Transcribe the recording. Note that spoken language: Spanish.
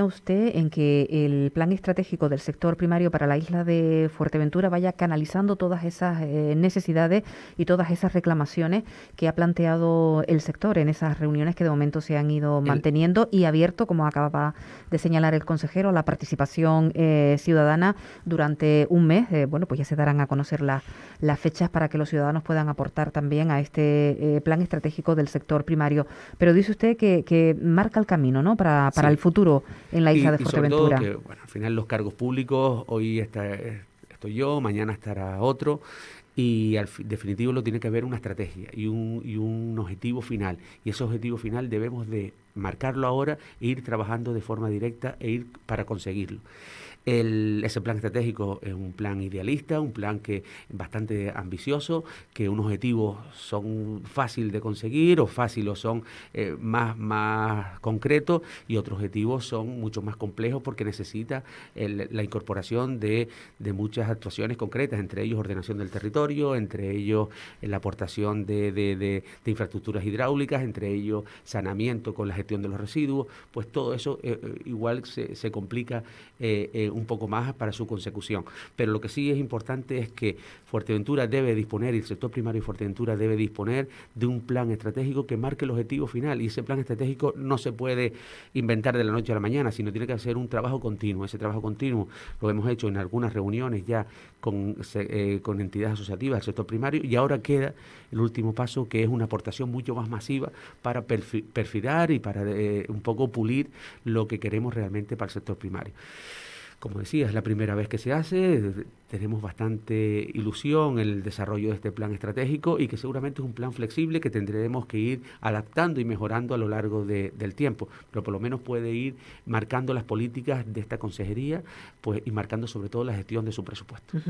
usted en que el plan estratégico del sector primario para la isla de Fuerteventura vaya canalizando todas esas eh, necesidades y todas esas reclamaciones que ha planteado el sector en esas reuniones que de momento se han ido manteniendo y abierto, como acababa de señalar el consejero, la participación eh, ciudadana durante un mes? Eh, bueno, pues ya se darán a conocer las fechas para que los ciudadanos puedan aportar también a este plan estratégico del sector primario. Pero dice usted que, marca el camino ¿no? para, el futuro en la isla y, de sobre todo bueno, al final los cargos públicos, hoy está, eh, estoy yo, mañana estará otro, y al definitivo lo tiene que haber una estrategia y un objetivo final. Y ese objetivo final debemos de marcarlo ahora e ir trabajando de forma directa e ir para conseguirlo. ese plan estratégico es un plan idealista, un plan que bastante ambicioso, que unos objetivos son fácil de conseguir o fáciles o son eh, más, más concretos y otros objetivos son mucho más complejos porque necesita la incorporación de, muchas actuaciones concretas, entre ellos ordenación del territorio, entre ellos eh, la aportación de, de infraestructuras hidráulicas, entre ellos sanamiento con las de los residuos, pues todo eso eh, eh, igual se, se complica eh, un poco más para su consecución. Pero lo que sí es importante es que Fuerteventura debe disponer, el sector primario de Fuerteventura debe disponer de un plan estratégico que marque el objetivo final. Y ese plan estratégico no se puede inventar de la noche a la mañana, sino tiene que hacer un trabajo continuo. Ese trabajo continuo lo hemos hecho en algunas reuniones ya con, con entidades asociativas del sector primario y ahora queda el último paso que es una aportación mucho más masiva para perfilar y para para eh, un poco pulir lo que queremos realmente para el sector primario. Como decía, es la primera vez que se hace, tenemos bastante ilusión en el desarrollo de este plan estratégico y que seguramente es un plan flexible que tendremos que ir adaptando y mejorando a lo largo del tiempo, pero por lo menos puede ir marcando las políticas de esta consejería pues, y marcando sobre todo la gestión de su presupuesto.